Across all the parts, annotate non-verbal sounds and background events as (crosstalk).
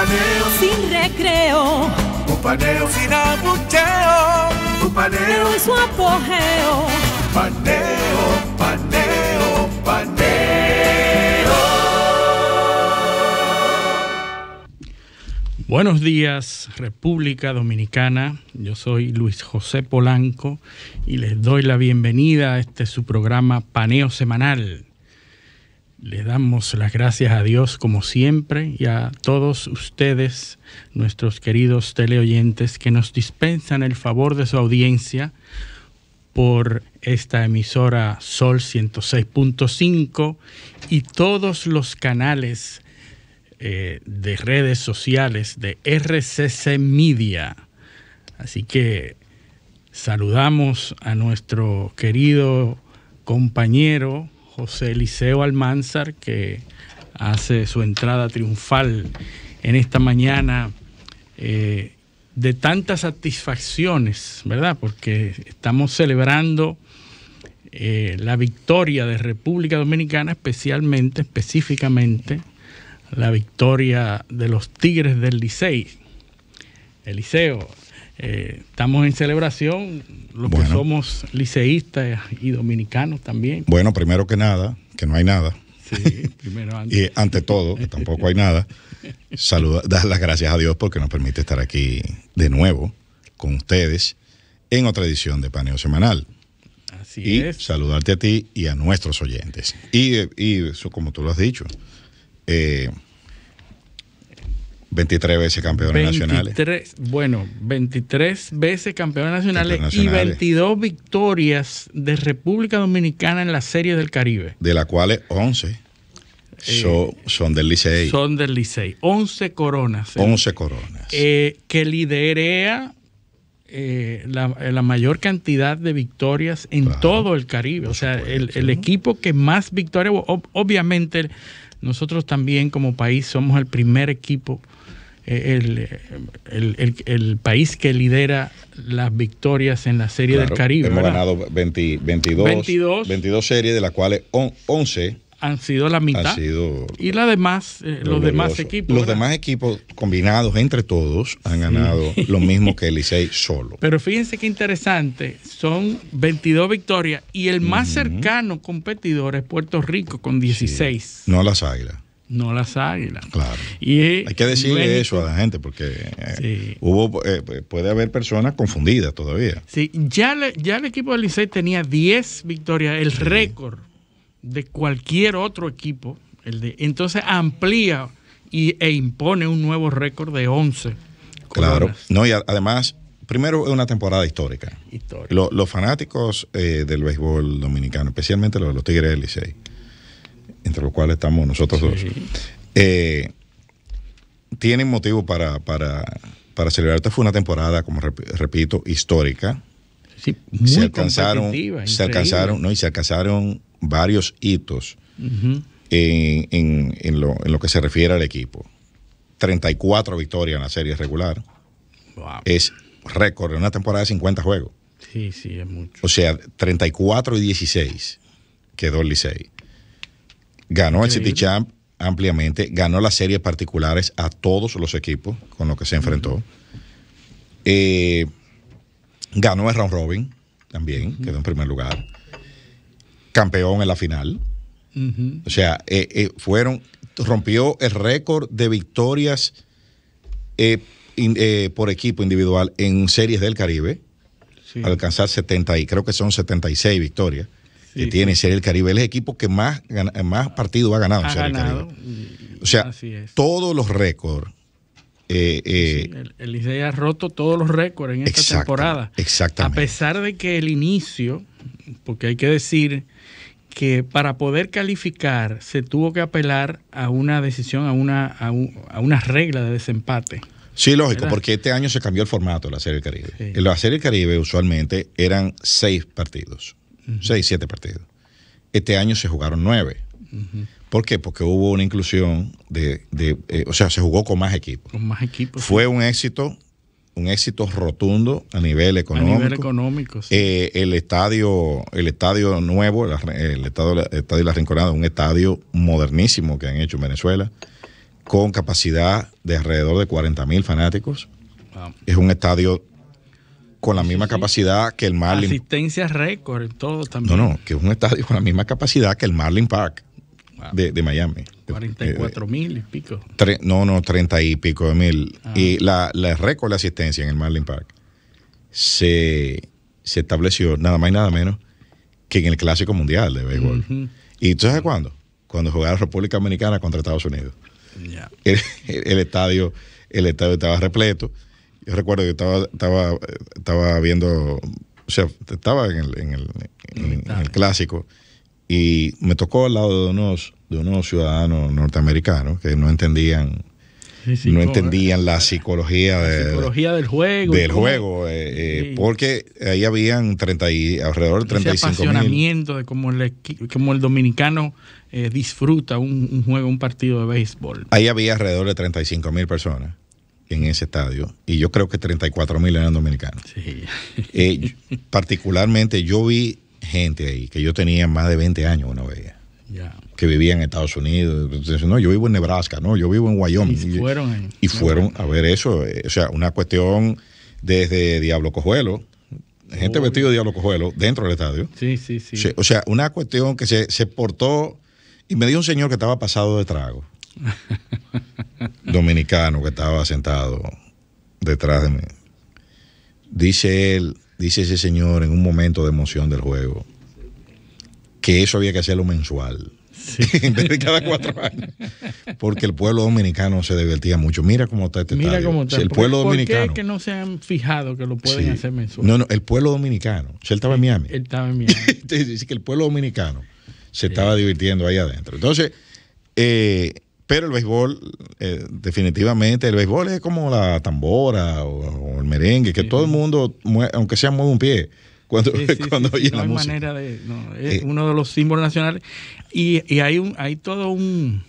paneo sin recreo, un paneo sin abucheo, un paneo en su apogeo. Paneo, paneo, paneo. Buenos días, República Dominicana. Yo soy Luis José Polanco y les doy la bienvenida a este su programa Paneo Semanal le damos las gracias a Dios como siempre y a todos ustedes, nuestros queridos teleoyentes, que nos dispensan el favor de su audiencia por esta emisora Sol 106.5 y todos los canales eh, de redes sociales de RCC Media. Así que saludamos a nuestro querido compañero José Eliseo Almanzar, que hace su entrada triunfal en esta mañana eh, de tantas satisfacciones, ¿verdad? Porque estamos celebrando eh, la victoria de República Dominicana, especialmente, específicamente, la victoria de los Tigres del Licey. Eliseo, eh, estamos en celebración, los que somos liceístas y dominicanos también. Bueno, primero que nada, que no hay nada. Sí, primero (laughs) y ante todo, que tampoco hay nada, saluda, (laughs) dar las gracias a Dios porque nos permite estar aquí de nuevo con ustedes en otra edición de Paneo Semanal. Así es. saludarte a ti y a nuestros oyentes. Y, y eso, como tú lo has dicho, eh, 23 veces campeones nacionales. Bueno, 23 veces campeones nacionales, y 22 victorias de República Dominicana en la Serie del Caribe. De las cuales eh, 11 son, del Licey. Son del Licey. 11 coronas. 11 eh. coronas. Eh, que liderea la, mayor cantidad de victorias en todo el Caribe. O sea, el, equipo que más victorias, obviamente nosotros también como país somos el primer equipo el, el, país que lidera las victorias en la Serie del Caribe. Hemos ganado 22, 22, series, de las cuales 11 han sido la mitad. y la demás, eh, los demás equipos. Los demás equipos combinados entre todos han ganado (laughs) lo mismo que el solo. Pero fíjense qué interesante, son 22 victorias y el más cercano competidor es Puerto Rico con 16. No No las águilas no las águilas. Claro. Hay que decirle eso a la gente porque eh, hubo eh, puede haber personas confundidas todavía. Sí, ya, ya el equipo de Licey tenía 10 victorias, el récord de cualquier otro equipo. El de, entonces amplía y, e impone un nuevo récord de 11. Claro. No, y además, primero es una temporada histórica. los fanáticos eh, del béisbol dominicano, especialmente los los Tigres del Licey entre los cuales estamos nosotros dos, eh, tienen motivo para, para, celebrar. Esta fue una temporada, como repito, histórica. Sí, muy se alcanzaron, se alcanzaron, no, y se alcanzaron varios hitos en, lo, que se refiere al equipo. 34 victorias en la serie regular. Es récord en una temporada de 50 juegos. Sí, sí, es mucho. O sea, 34 y 16 quedó el Licey. Ganó el City Champ ampliamente, ganó las series particulares a todos los equipos con los que se enfrentó. Eh, ganó el round robin también, quedó en primer lugar. Campeón en la final. O sea, eh, eh, fueron, rompió el récord de victorias por equipo individual en series del Caribe. Alcanzar 70 y creo que son 76 victorias que tiene pues. Serie del Caribe. es el equipo que más, más partidos ha ganado ha en Serie ganado. Caribe. O sea, todos los récords. Eh, eh, el, el ha roto todos los récords en esta temporada. Exactamente. A pesar de que el inicio, porque hay que decir que para poder calificar se tuvo que apelar a una decisión, a una, a, regla de desempate. Sí, lógico, porque este año se cambió el formato de la Serie del Caribe. En la Serie del Caribe usualmente eran seis partidos seis, siete partidos. Este año se jugaron nueve. ¿Por qué? Porque hubo una inclusión de, eh, o sea, se jugó con más equipos. Con más equipos. Fue un éxito, un éxito rotundo a nivel económico. A nivel económico, eh, el estadio, el estadio nuevo, el, estadio, de La Rinconada, un estadio modernísimo que han hecho en Venezuela, con capacidad de alrededor de 40 mil fanáticos. Es un estadio con la misma capacidad que el Marlin. Asistencia récord, todo también. No, no, que es un estadio con la misma capacidad que el Marlin Park de, de, Miami. 44 eh, mil y eh, pico. no, no, 30 y pico de mil. Ah. Y la, récord de asistencia en el Marlin Park se, se, estableció nada más y nada menos que en el Clásico Mundial de Béisbol. ¿Y tú sabes cuándo? Cuando la República Dominicana contra Estados Unidos. (laughs) el, estadio, el estadio estaba repleto yo recuerdo que estaba, estaba, estaba viendo, o sea, estaba en el, clásico y me tocó al lado de unos, de unos ciudadanos norteamericanos que no entendían no ¿eh? entendían la psicología, de, psicología del juego. Del juego, eh, eh, porque ahí habían 30 alrededor de 35 Ese apasionamiento de cómo el, dominicano disfruta un, un, juego, un partido de béisbol. Ahí había alrededor de 35 mil personas en ese estadio y yo creo que 34 mil eran dominicanos. Eh, particularmente yo vi gente ahí que yo tenía más de 20 años una vez. que vivía en Estados Unidos. Entonces, no, yo vivo en Nebraska, no, yo vivo en Wyoming. Y fueron, a ver eso. Eh, o sea, una cuestión desde Diablo Cojuelo, gente vestida de Diablo Cojuelo dentro del estadio. Sí, sí, sí. O sea, una cuestión que se, se portó. Y me dio un señor que estaba pasado de trago. (laughs) dominicano que estaba sentado detrás de mí. Dice él, dice ese señor en un momento de emoción del juego, que eso había que hacerlo mensual. (laughs) en vez de cada cuatro años. Porque el pueblo dominicano se divertía mucho. Mira cómo está este Mira está. el pueblo dominicano. ¿Por qué que no se han fijado que lo pueden hacer mensual? No, no, el pueblo dominicano. él estaba en Miami. Él estaba en Miami. (laughs) Dice que el pueblo dominicano se estaba divirtiendo ahí adentro. Entonces, eh, pero el béisbol, eh, definitivamente, el béisbol es como la tambora o, el merengue, que todo el mundo, aunque sea mueve un pie, cuando, (laughs) oye no la hay música. Manera de, es eh, uno de los símbolos nacionales. Y, hay, un, hay todo un,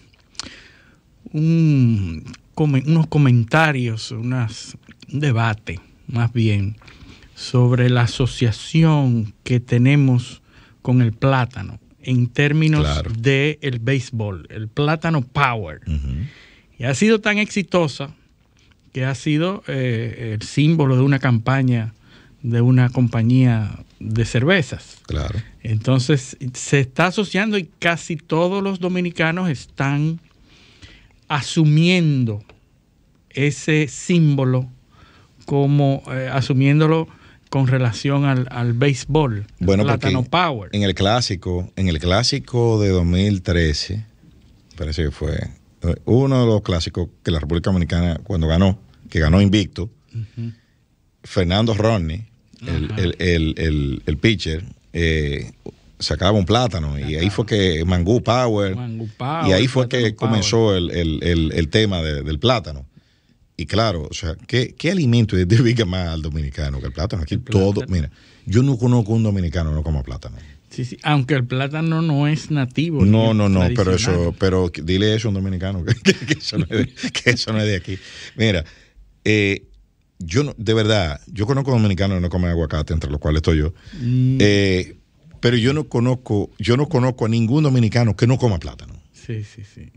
un unos comentarios, unas, un debate más bien, sobre la asociación que tenemos con el plátano en términos de del béisbol, el plátano power. Y ha sido tan exitosa que ha sido eh, el símbolo de una campaña de una compañía de cervezas. Claro. Entonces se está asociando y casi todos los dominicanos están asumiendo ese símbolo como eh, asumiéndolo con relación al, béisbol. Bueno, Power. En el clásico, en el clásico de 2013, parece que fue eh, uno de los clásicos que la República Dominicana, cuando ganó, que ganó invicto, Fernando Rodney, el, pitcher, eh, sacaba un plátano y ahí fue que Mangú Power, y ahí fue que comenzó el, tema del plátano y claro, o sea, ¿qué, qué alimento dedica más al dominicano que el plátano? Aquí todo, mira, yo no conozco un dominicano que no coma plátano. Sí, sí, aunque el plátano no es nativo. No, no, no, pero eso, pero dile eso a un dominicano, (laughs) que, eso, no es de, aquí. Mira, eh, yo no, de verdad, yo conozco dominicanos que no comen aguacate, entre los cuales estoy yo. Mm. Eh, pero yo no conozco, yo no conozco a ningún dominicano que no coma plátano. Sí, sí, sí.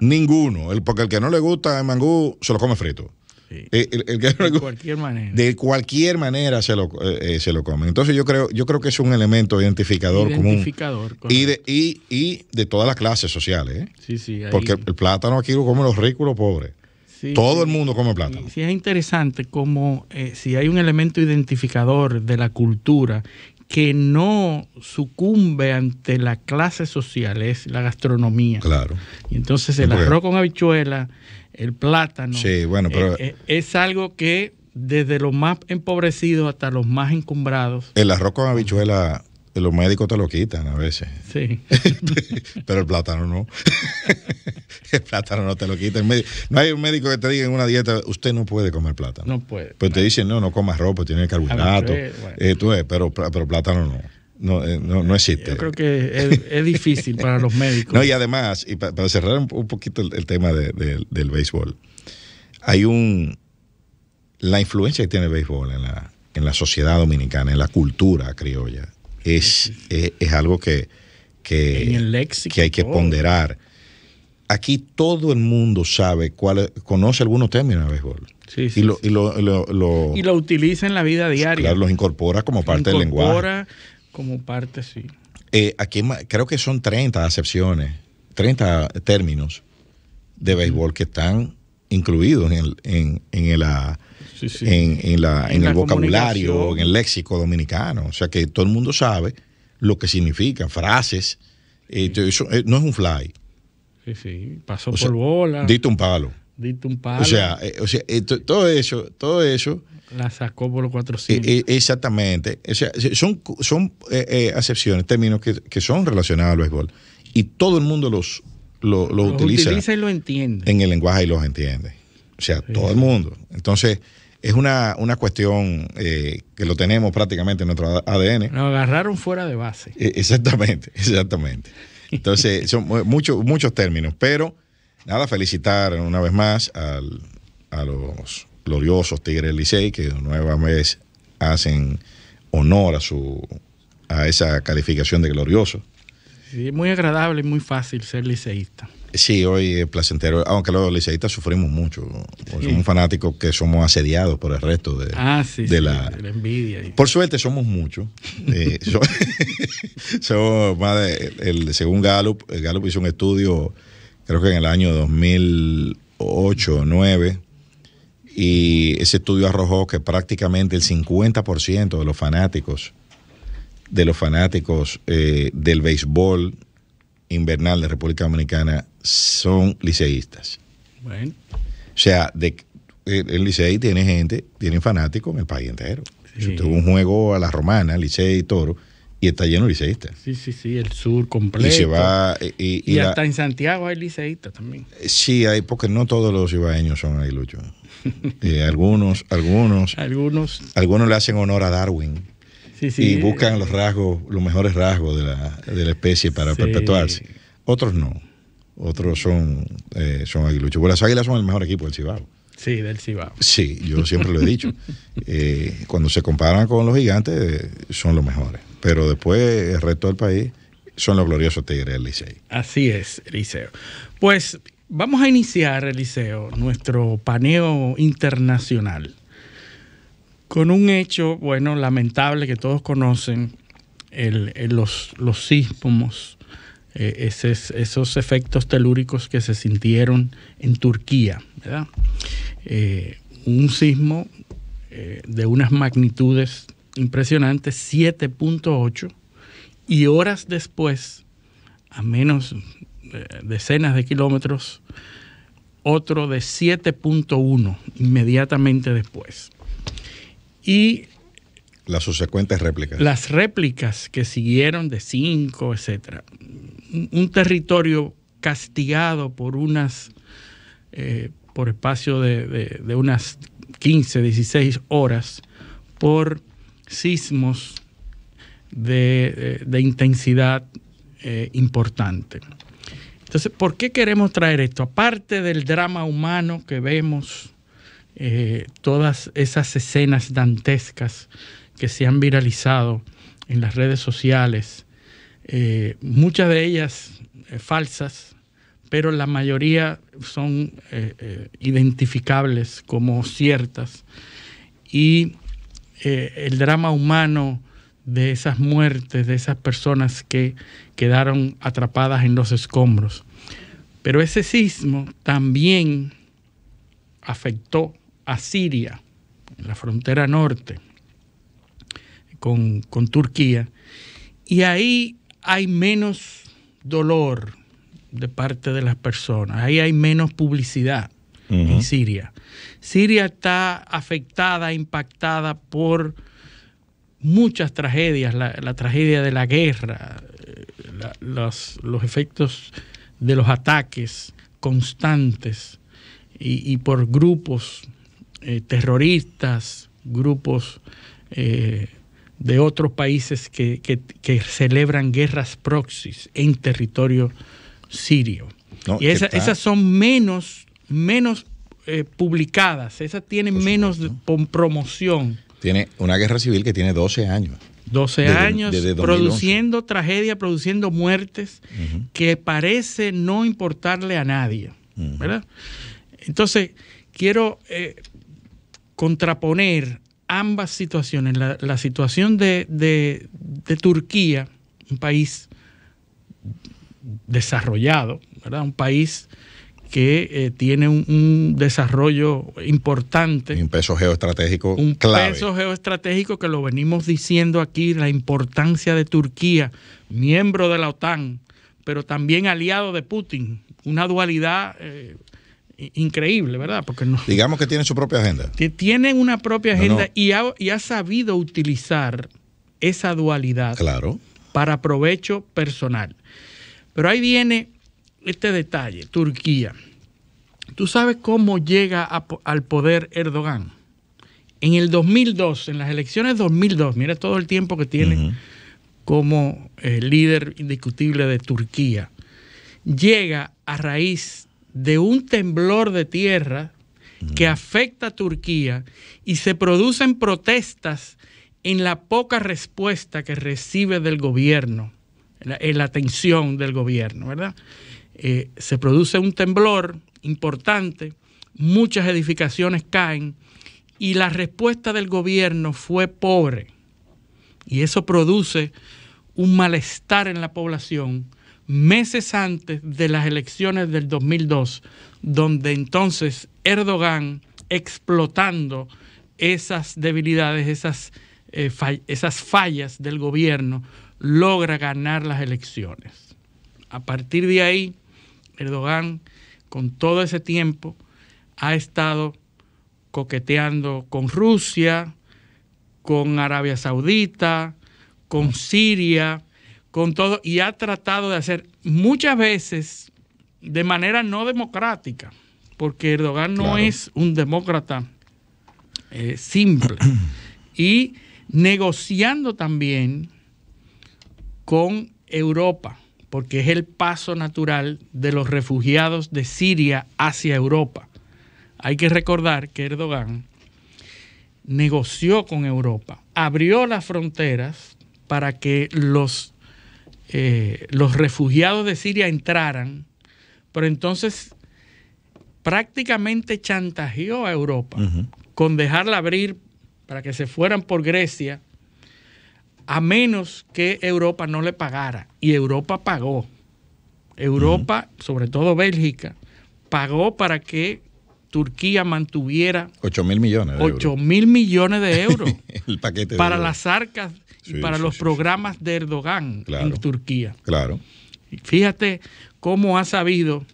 Ninguno. El, porque el que no le gusta el mangú se lo come frito. Eh, de cualquier manera. De cualquier manera se lo, eh, eh, se lo comen. Entonces yo creo, yo creo que es un elemento identificador, común. Y de, y, de todas las clases sociales. ¿eh? Porque el plátano aquí lo comen los ricos y los pobres. Todo el mundo come plátano. Sí, es interesante como si hay un elemento identificador de la cultura que no sucumbe ante la clase social es la gastronomía. Claro. Y entonces el arroz con habichuela, el plátano, sí, bueno, pero... es, eh, eh, es algo que desde los más empobrecidos hasta los más encumbrados. El arroz con habichuela los médicos te lo quitan a veces. Sí. (laughs) Pero el plátano no. (laughs) el plátano no te lo quita. no hay un médico que te diga en una dieta, usted no puede comer plátano. No puede. Pues te dicen, no, no comas pues ropa, tiene carbohidratos eh, pero, pero plátano no. Eh, no, no, existe. Yo creo que es, difícil para los médicos. (laughs) No, y además, y para, cerrar un, poquito el, tema del béisbol, hay un. La influencia que tiene el béisbol en la, en la sociedad dominicana, en la cultura criolla, eh, es, algo que, que, que hay que ponderar. Aquí todo el mundo sabe, cuál, conoce algunos términos de béisbol. y, lo, utiliza en la vida diaria. Claro, los incorpora como parte del lenguaje. Incorpora como parte, sí. Eh, aquí creo que son 30 acepciones, 30 términos de béisbol que están incluidos en el, en, en ah, En, el vocabulario, en el léxico dominicano. O sea que todo el mundo sabe lo que significan, frases. Este, eh, no es un fly. Sí, sí. Pasó por bola. Diste un palo. Diste un palo. O sea, eh, o sea eh, todo eso, todo eso. La sacó por los 400. exactamente. O sea, son, son acepciones, términos que, que son relacionados al béisbol. Y todo el mundo los lo, utiliza, y lo entiende. En el lenguaje y los entiende. O sea, todo el mundo. Entonces, es una, una cuestión eh, que lo tenemos prácticamente en nuestro ADN. Nos agarraron fuera de base. E, exactamente, (laughs) exactamente. Entonces, son muchos, muchos términos, pero nada, felicitar una vez más al, a los gloriosos Tigres Licey que nueva vez hacen honor a su a esa calificación de glorioso sí, muy agradable y muy fácil ser liceísta. Sí, hoy es placentero, aunque los liceístas sufrimos mucho. Somos fanáticos que somos asediados por el resto de, ah, de, la... envidia. Por suerte somos muchos. Eh, (laughs) somos, (laughs) más de, el, según Gallup, Gallup hizo un estudio, creo que en el año 2008 o 2009, y ese estudio arrojó que prácticamente el 50% de los fanáticos de los fanáticos eh, del béisbol invernal de República Dominicana son liceístas. Bueno. O sea, eh, el, liceí tiene gente, tiene fanáticos en el país entero. un juego a la romana, Licey y Toro, y está lleno de liceístas. Sí, sí, sí, el sur completo. Y se va. Eh, y, hasta en Santiago hay liceístas también. Sí, hay, porque no todos los ibaeños son ahí, Lucho. (laughs) algunos, algunos. algunos. Algunos le hacen honor a Darwin. Y buscan los rasgos, los mejores rasgos de la, de la especie para perpetuarse. Otros no. Otros eh, son, aguiluchos. Bueno, las águilas son el mejor equipo del Cibao. Sí, del Cibao. Sí, yo siempre lo he dicho. (laughs) Eh, cuando se comparan con los gigantes, eh, son los mejores. Pero después, el resto del país son los gloriosos tigres del Liceo. Así es, Liceo. Pues vamos a iniciar, Liceo, nuestro paneo internacional con un hecho, bueno, lamentable que todos conocen, los, los eh, esos, efectos telúricos que se sintieron en Turquía, eh, un sismo eh, de unas magnitudes impresionantes, 7.8, y horas después, a menos decenas de kilómetros, otro de 7.1 inmediatamente después. Y las subsecuentes réplicas. Las réplicas que siguieron de cinco, etcétera. Un, territorio castigado por unas, eh, por espacio de, unas 15, 16 horas, por sismos de, eh, intensidad eh, importante. Entonces, ¿por qué queremos traer esto? Aparte del drama humano que vemos eh, todas esas escenas dantescas que se han viralizado en las redes sociales, eh, muchas de ellas eh, falsas, pero la mayoría son identificables como ciertas. Y el drama humano de esas muertes, de esas personas que quedaron atrapadas en los escombros. Pero ese sismo también afectó a Siria, en la frontera norte, con, Turquía, y ahí hay menos dolor de parte de las personas, ahí hay menos publicidad en Siria. Siria está afectada, impactada por muchas tragedias, la, tragedia de la guerra, eh, los, efectos de los ataques constantes y por grupos eh, terroristas, grupos eh, de otros países que, celebran guerras proxies en territorio sirio. y esas son menos, menos eh, publicadas, esas tienen menos promoción. Tiene una guerra civil que tiene 12 años. 12 años produciendo tragedia, produciendo muertes que parece no importarle a nadie. Entonces, quiero contraponer ambas situaciones, la, situación de, Turquía, un país desarrollado, un país que eh, tiene un, desarrollo importante. un peso geoestratégico. Un peso geoestratégico que lo venimos diciendo aquí, la importancia de Turquía, miembro de la OTAN, pero también aliado de Putin, una dualidad eh, increíble, ¿verdad? Porque Digamos que tiene su propia agenda. Que tiene una propia agenda Y, ha, sabido utilizar esa dualidad para provecho personal. Pero ahí viene este detalle, Turquía. ¿Tú sabes cómo llega al poder Erdogan? En el 2002, en las elecciones 2002, mira todo el tiempo que tiene como eh, líder indiscutible de Turquía, llega a raíz de un temblor de tierra que afecta a Turquía y se producen protestas en la poca respuesta que recibe del gobierno, en eh, la, atención del gobierno, ¿verdad? Eh, se produce un temblor importante, muchas edificaciones caen y la respuesta del gobierno fue pobre. Y eso produce un malestar en la población meses antes de las elecciones del 2002, donde entonces Erdogan, explotando esas debilidades, esas, eh, esas fallas del gobierno, logra ganar las elecciones. A partir de ahí, Erdogan, con todo ese tiempo, ha estado coqueteando con Rusia, con Arabia Saudita, con Siria, todo y ha tratado de hacer muchas veces de manera no democrática, porque Erdogan no es un demócrata eh, simple. (clears throat) y negociando también con Europa, porque es el paso natural de los refugiados de Siria hacia Europa. Hay que recordar que Erdogan negoció con Europa, abrió las fronteras para que los eh, los refugiados de Siria entraran, pero entonces prácticamente chantajeó a Europa con dejarla abrir para que se fueran por Grecia, a menos que Europa no le pagara. Y Europa pagó. Europa, sobre todo Bélgica, pagó para que Turquía mantuviera 8 mil millones de euros. mil millones de euros (laughs) El paquete para las arcas para los programas de Erdogan en Turquía. Claro. Fíjate cómo ha sabido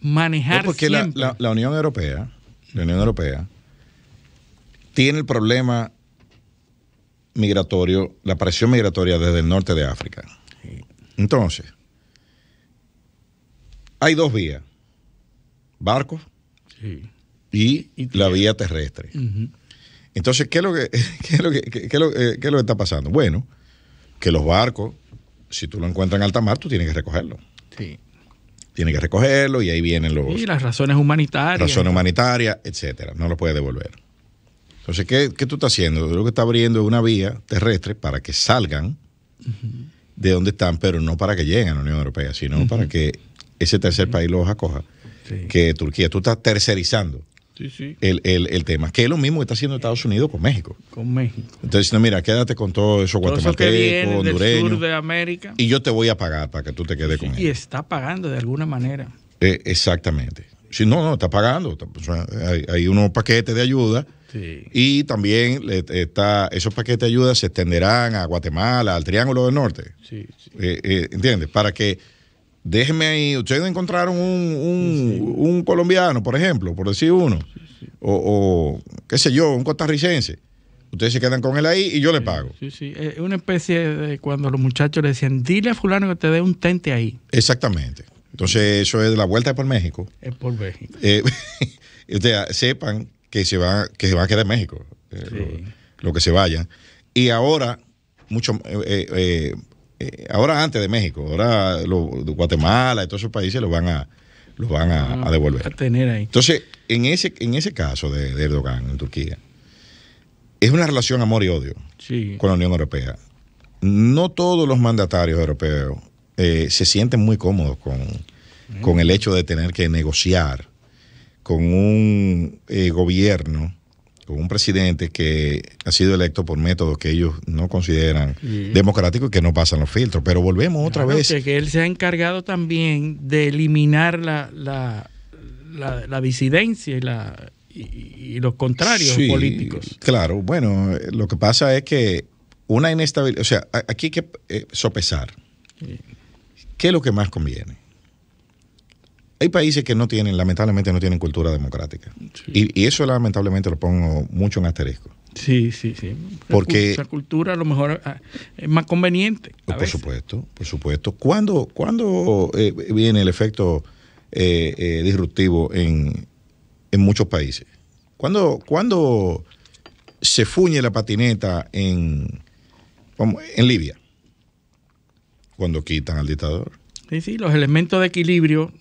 manejar. porque La, Unión Europea, la Unión Europea tiene el problema migratorio, la presión migratoria desde el norte de África. Entonces, hay dos vías: barcos y, la vía terrestre. Entonces, ¿qué es lo que, está pasando? Bueno, que los barcos, si tú lo encuentras en alta mar, tú tienes que recogerlo. Sí. Tienes que recogerlo y ahí vienen los... Y las razones humanitarias. Razones humanitarias, etcétera. No lo puedes devolver. Entonces, ¿qué, tú estás haciendo? Lo que estás abriendo es una vía terrestre para que salgan de donde están, pero no para que lleguen a la Unión Europea, sino para que ese tercer país los acoja. Que Turquía, tú estás tercerizando el, el, tema, que es lo mismo que está haciendo Estados Unidos con México. Con México. Entonces, no, mira, quédate con todo eso guatemalteco, hondureño. Y yo te voy a pagar para que tú te quedes con él. Y está pagando de alguna manera. Eh, exactamente. si no, no, está pagando. Hay, hay unos paquetes de ayuda. Y también está, esos paquetes de ayuda se extenderán a Guatemala, al Triángulo del Norte. Eh, eh, ¿Entiendes? Para que déjenme ahí, ustedes encontraron un, un, colombiano, por ejemplo, por decir uno, O, qué sé yo, un costarricense. Ustedes se quedan con él ahí y yo le pago. Sí, sí. Es una especie de cuando los muchachos le decían, dile a fulano que te dé un tente ahí. Exactamente. Entonces, eso es la vuelta por México. Es por México. Eh, (laughs) sepan que se, va, que se va a quedar en México, eh, lo, que se vayan. Y ahora, mucho, eh, eh eh, ahora antes de México, ahora Guatemala y todos esos países los van a, los van a, ah, devolver. Entonces, en ese, en ese caso de, Erdogan en Turquía, es una relación amor y odio con la Unión Europea. No todos los mandatarios europeos eh, se sienten muy cómodos con, el hecho de tener que negociar con un eh, gobierno un presidente que ha sido electo por métodos que ellos no consideran democráticos y que no pasan los filtros. Pero volvemos otra vez. Que, que él se ha encargado también de eliminar la, la, la, disidencia y la, los contrarios políticos. Claro, bueno, lo que pasa es que una inestabilidad, o sea, aquí hay que eh, sopesar. ¿Qué es lo que más conviene? hay países que no tienen, lamentablemente no tienen cultura democrática. Y, eso lamentablemente lo pongo mucho en asterisco. Sí, sí, sí. Porque... Esa cultura a lo mejor ah, es más conveniente. Por supuesto, por supuesto. ¿Cuándo, eh, viene el efecto eh, eh, disruptivo en, en, muchos países? ¿Cuándo, ¿Cuándo se fuñe la patineta en, en Libia? Cuando quitan al dictador Sí, sí, los elementos de equilibrio,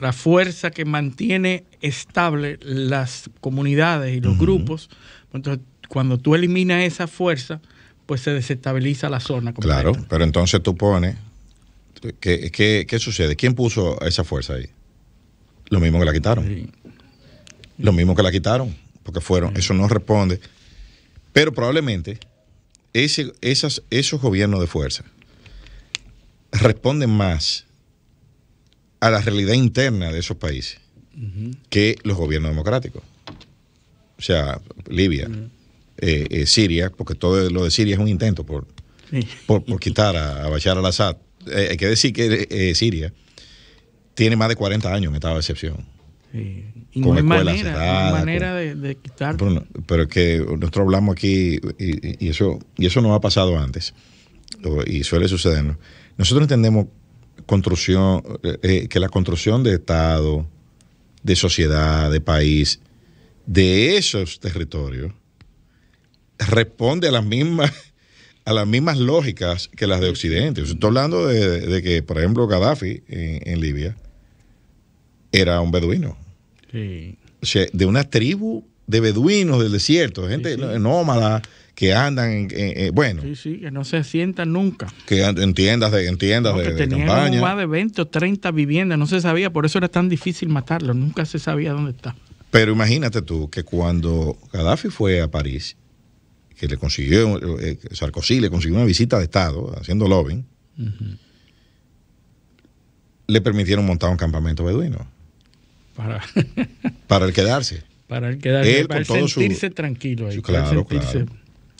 la fuerza que mantiene estable las comunidades y los grupos. Pues entonces, cuando tú eliminas esa fuerza, pues se desestabiliza la zona. Claro, pero entonces tú pones. ¿Qué, sucede? ¿Quién puso esa fuerza ahí? Lo mismo que la quitaron. Lo mismo que la quitaron, porque fueron. Eso no responde. Pero probablemente ese, esas, esos gobiernos de fuerza responden más a la realidad interna de esos países que los gobiernos democráticos. O sea, Libia, eh, eh, Siria, porque todo lo de Siria es un intento por, por, quitar a, a, Bashar al-Assad. Eh, hay que decir que Siria tiene más de 40 años en estado de excepción. con no hay manera, de, de, Pero, es que nosotros hablamos aquí y, eso, y eso no ha pasado antes, y suele sucedernos nosotros entendemos construcción, eh, eh, que la construcción de Estado, de sociedad, de país, de esos territorios, responde a las mismas, a las mismas lógicas que las de Occidente. Estoy hablando de, que, por ejemplo, Gaddafi en, Libia era un beduino. Sí. O sea, de una tribu de beduinos del desierto, gente nómada, que andan, bueno. Sí, sí, que no se sientan nunca. Que en tiendas de, en tiendas de, campaña tenían más de 20 o 30 viviendas, no se sabía, por eso era tan difícil matarlo, nunca se sabía dónde está. Pero imagínate tú que cuando Gaddafi fue a París, que le consiguió, eh, eh, Sarkozy le consiguió una visita de Estado haciendo lobbying, le permitieron montar un campamento beduino. Para, para el quedarse. (laughs) Para el quedarse, para el sentirse tranquilo ahí. claro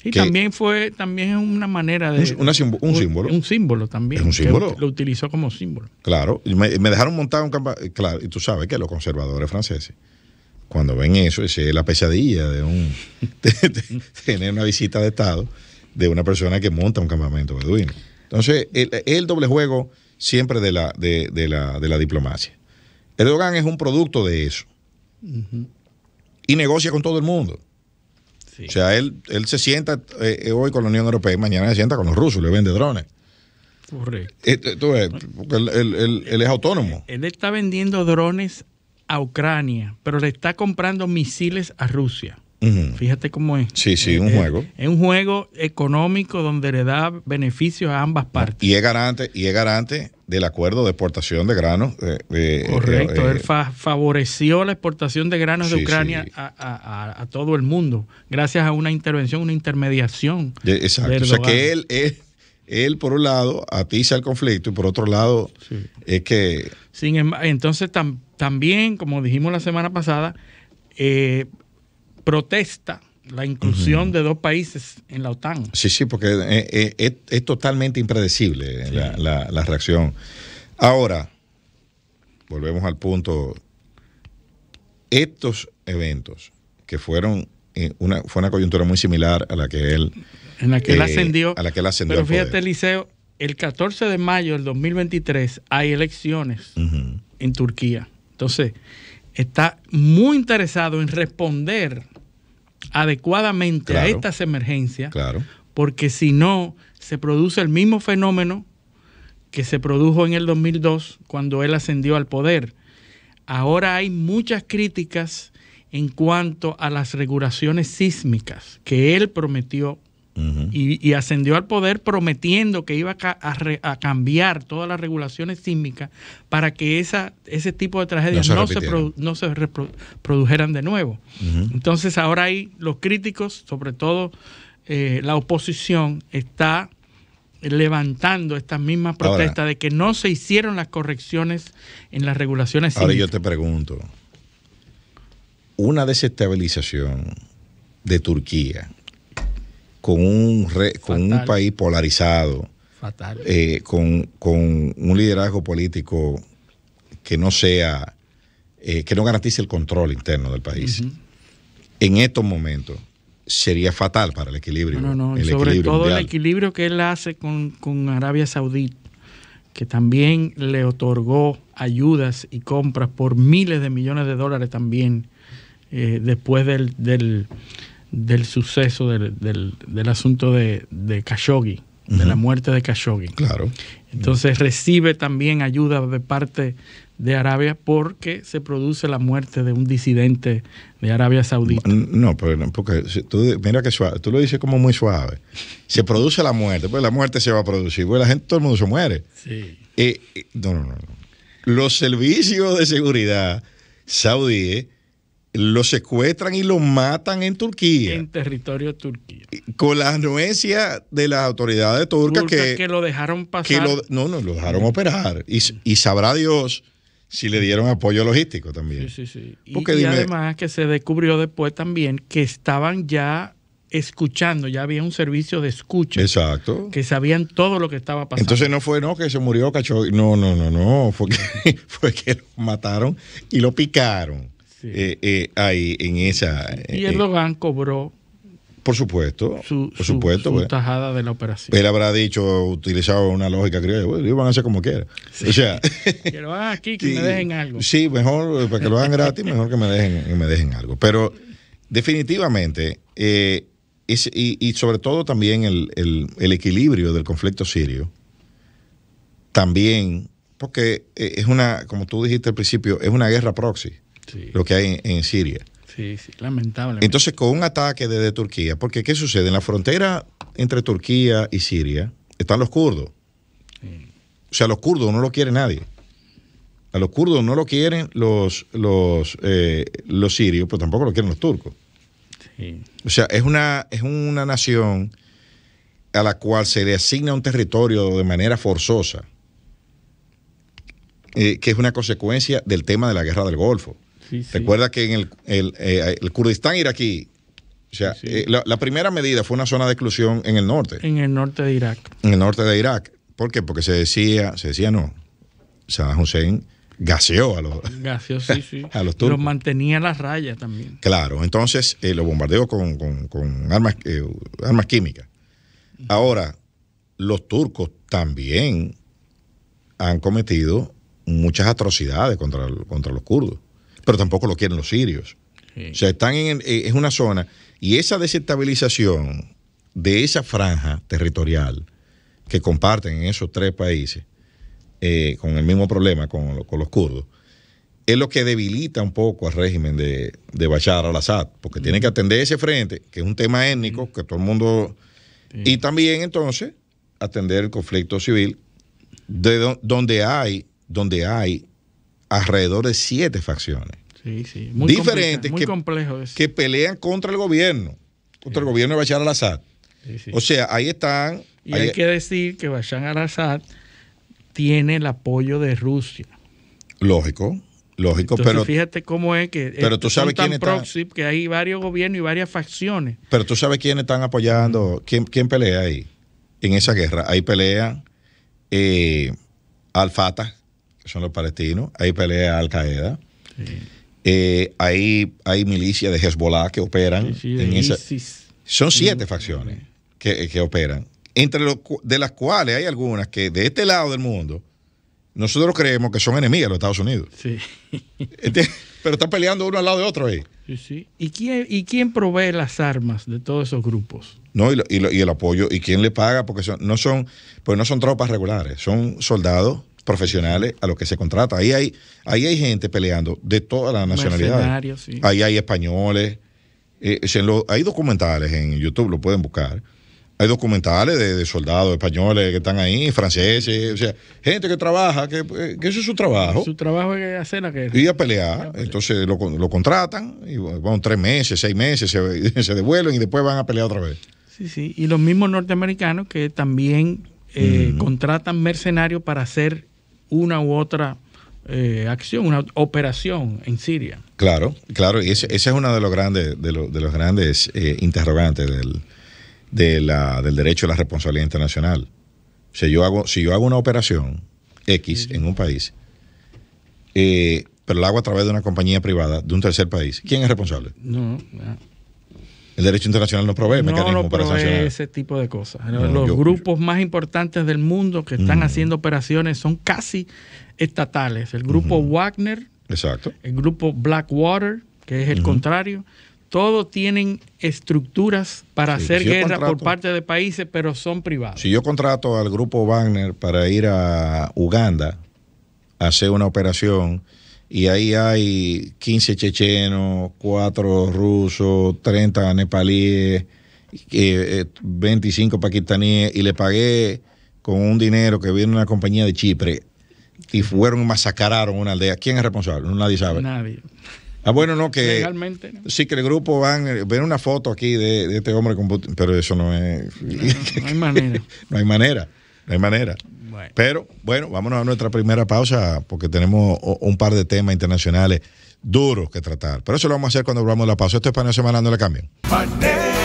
y también fue, también es una manera de... un, símbolo. Un símbolo también. Es un símbolo. lo utilizó como símbolo. Claro, me, dejaron montar un campamento eh, Claro, y tú sabes que los conservadores franceses, cuando ven eso, es la pesadilla de un (laughs) tener una visita de Estado de una persona que monta un campamento beduino. Entonces, el, el doble juego siempre de la, de, la, diplomacia. Erdogan es un producto de eso. Y negocia con todo el mundo. O sea, él, él se sienta eh, eh, hoy con la Unión Europea y mañana se sienta con los rusos, le vende drones. Correcto. Eh, él, él, es autónomo. Él está vendiendo drones a Ucrania, pero le está comprando misiles a Rusia. Fíjate cómo es. Sí, sí, un eh, eh, juego. Es un juego económico donde le da beneficios a ambas partes. Y es garante, y es garante del acuerdo de exportación de granos. Eh, Correcto, él favoreció la exportación de granos de Ucrania a, todo el mundo, gracias a una intervención, una intermediación. exacto, o sea que él, es él, por un lado atiza el conflicto y por otro lado es que... Sin entonces también, como dijimos la semana pasada, protesta la inclusión de dos países en la OTAN. Sí, sí, porque eh, eh, es, totalmente impredecible la, reacción. Ahora, volvemos al punto, estos eventos que fueron eh, una, fue una coyuntura muy similar a la que él, en la que ascendió. A la que ascendió pero fíjate, Eliseo, el 14 de mayo del 2023 hay elecciones en Turquía. Entonces, está muy interesado en responder adecuadamente a estas emergencias, porque si no, se produce el mismo fenómeno que se produjo en el 2002 cuando él ascendió al poder. Ahora hay muchas críticas en cuanto a las regulaciones sísmicas que él prometió y, ascendió al poder prometiendo que iba a, cambiar todas las regulaciones sísmicas para que esa, ese tipo de tragedias no se, no se, reprodujeran de nuevo. Entonces ahora hay los críticos, sobre todo eh, la oposición, está levantando estas mismas protestas de que no se hicieron las correcciones en las regulaciones. sísmicas. Ahora yo te pregunto, una desestabilización de Turquía con un, con un país polarizado, eh, con, un liderazgo político que no sea, eh, que no garantice el control interno del país. En estos momentos sería fatal para el equilibrio. No, no, no. sobre todo el equilibrio que él hace con, Arabia Saudita, que también le otorgó ayudas y compras por miles de millones de dólares también eh, después del del suceso del, del, asunto de, Khashoggi, de la muerte de Khashoggi. Claro. Entonces recibe también ayuda de parte de Arabia porque se produce la muerte de un disidente de Arabia Saudita. No, pero porque tú, mira que suave, tú lo dices como muy suave. Se produce la muerte, pues la muerte se va a producir, pues la gente, todo el mundo se muere. Sí. Eh, eh, no, no, no. Los servicios de seguridad saudíes lo secuestran y lo matan en Turquía. En territorio turquía. Con la anuencia de las autoridades turcas que, que lo dejaron pasar. no, no, lo dejaron operar. Y, sabrá Dios si le dieron apoyo logístico también. Sí, sí, y, además que se descubrió después también que estaban ya escuchando, ya había un servicio de escucha. Exacto. Que sabían todo lo que estaba pasando. Entonces no fue, no, que se murió Cacho. No, no, no, no. Fue (laughs) fue que lo mataron y lo picaron. Eh, eh, hay en esa. Y Erdogan eh, cobró. Por supuesto, su, por supuesto. Su, pues. tajada de la operación. Él habrá dicho, utilizado una lógica criolla, bueno, ellos van a hacer como quieran. O sea, (laughs) que lo hagan aquí, que me dejen algo. Sí, mejor para que lo hagan gratis, mejor que me dejen, me dejen algo. Pero definitivamente, y, sobre todo también el, el, equilibrio del conflicto sirio, también, porque es una, como tú dijiste al principio, es una guerra proxy lo que hay en, Siria. Sí, lamentable. Entonces, con un ataque desde Turquía, porque ¿qué sucede? En la frontera entre Turquía y Siria están los kurdos. O sea, los kurdos no lo quiere nadie. A los kurdos no lo quieren los, los, eh, los sirios, pero tampoco lo quieren los turcos. O sea, es una, es una nación a la cual se le asigna un territorio de manera forzosa, eh, que es una consecuencia del tema de la guerra del Golfo. Recuerda que en el, eh, Kurdistán iraquí, sea, eh, la, primera medida fue una zona de exclusión en el norte. En el norte de Irak. En el norte de Irak. ¿Por qué? Porque se decía, se decía no, Saddam Hussein gaseó a los, (laughs) gaseó, (laughs) a los turcos. Pero mantenía las rayas también. Claro, entonces eh, lo bombardeó con, armas, armas químicas. Ahora, los turcos también han cometido muchas atrocidades contra, contra los kurdos pero tampoco lo quieren los sirios. O sea, están en, eh, es una zona y esa desestabilización de esa franja territorial que comparten en esos tres países eh, con el mismo problema con, los kurdos es lo que debilita un poco al régimen de, de Bashar al-Assad, porque tienen tiene que atender ese frente, que es un tema étnico, mm. que todo el mundo... Y también entonces atender el conflicto civil de donde hay, donde hay alrededor de siete facciones. Sí, sí. Muy diferentes muy que, complejo que pelean contra el gobierno, contra el gobierno de Bashar al-Assad. O sea, ahí están... Y hay que decir que Bashar al-Assad tiene el apoyo de Rusia. Lógico. Lógico, pero. Fíjate cómo es que. Pero eh, tú sabes quién está. que hay varios gobiernos y varias facciones. Pero tú sabes quiénes están apoyando. ¿Quién, quién pelea ahí? En esa guerra. Ahí pelean eh, Al-Fatah, son los palestinos, Ahí pelea Al-Qaeda. Ahí eh, hay, milicias de Hezbollah que operan. Son siete facciones que, operan, entre de las cuales hay algunas que de este lado del mundo nosotros creemos que son enemigas de los Estados Unidos. Sí. pero están peleando uno al lado de otro ahí. Sí, sí. ¿Y quién, ¿Y quién provee las armas de todos esos grupos? No, y, el apoyo, ¿y quién le paga? Porque son, no son, pues no son tropas regulares, son soldados profesionales a los que se contrata. Ahí hay, ahí hay gente peleando de todas las nacionalidades. Ahí hay españoles. Eh, hay documentales en YouTube, lo pueden buscar. Hay documentales de, soldados españoles que están ahí, franceses, o sea, gente que trabaja, que, eh, que es su trabajo. Su trabajo es hacer la guerra. Y a pelear. Entonces lo, contratan, y van tres meses, seis meses, (laughs) se, devuelven y después van a pelear otra vez. Sí, sí. Y los mismos norteamericanos que también eh, contratan mercenarios para hacer una u otra eh, acción, una operación en Siria. Claro, claro, y ese, es uno de los grandes, de, los grandes eh, interrogantes del, del derecho a la responsabilidad internacional. Si yo hago, si yo hago una operación X en un país, eh, pero la hago a través de una compañía privada de un tercer país, ¿quién es responsable? no. El derecho internacional no provee mecanismos no, no provee ese tipo de cosas. Los grupos más importantes del mundo que están mm. haciendo operaciones son casi estatales. El grupo Wagner, Exacto. el grupo Blackwater, que es el contrario. Todos tienen estructuras para hacer guerra por parte de países, pero son privados. Si yo contrato al grupo Wagner para ir a Uganda a hacer una operación y ahí hay 15 chechenos, 4 rusos, 30 nepalíes, 25 eh, eh, paquistaníes y le pagué con un dinero que de una compañía de Chipre y fueron y masacraron una aldea. ¿Quién es responsable? Nadie sabe. Nadie. Ah, bueno, no, que. Legalmente. Sí, que el grupo van. Eh, ven una foto aquí de, este hombre con. Pero eso no es. no hay manera. no hay manera. (laughs) No hay manera. Pero bueno, vámonos a nuestra primera pausa porque tenemos un par de temas internacionales duros que tratar. Pero eso lo vamos a hacer cuando volvamos a la pausa. Esto es para Semanal, no le cambien.